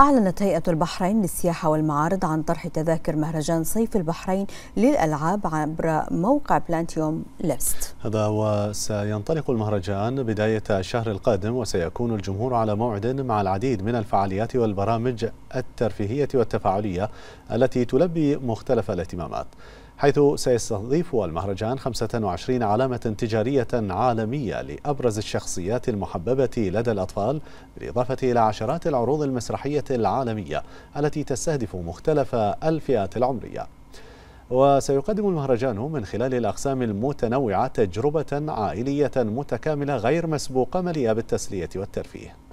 أعلنت هيئة البحرين للسياحة والمعارض عن طرح تذاكر مهرجان صيف البحرين للألعاب عبر موقع بلانتيوم ليست هذا وسينطلق المهرجان بداية الشهر القادم وسيكون الجمهور على موعد مع العديد من الفعاليات والبرامج الترفيهية والتفاعلية التي تلبي مختلف الاهتمامات حيث سيستضيف المهرجان 25 علامة تجارية عالمية لأبرز الشخصيات المحببة لدى الأطفال بالإضافة إلى عشرات العروض المسرحية العالمية التي تستهدف مختلف الفئات العمرية وسيقدم المهرجان من خلال الأقسام المتنوعة تجربة عائلية متكاملة غير مسبوقة مليئة بالتسلية والترفيه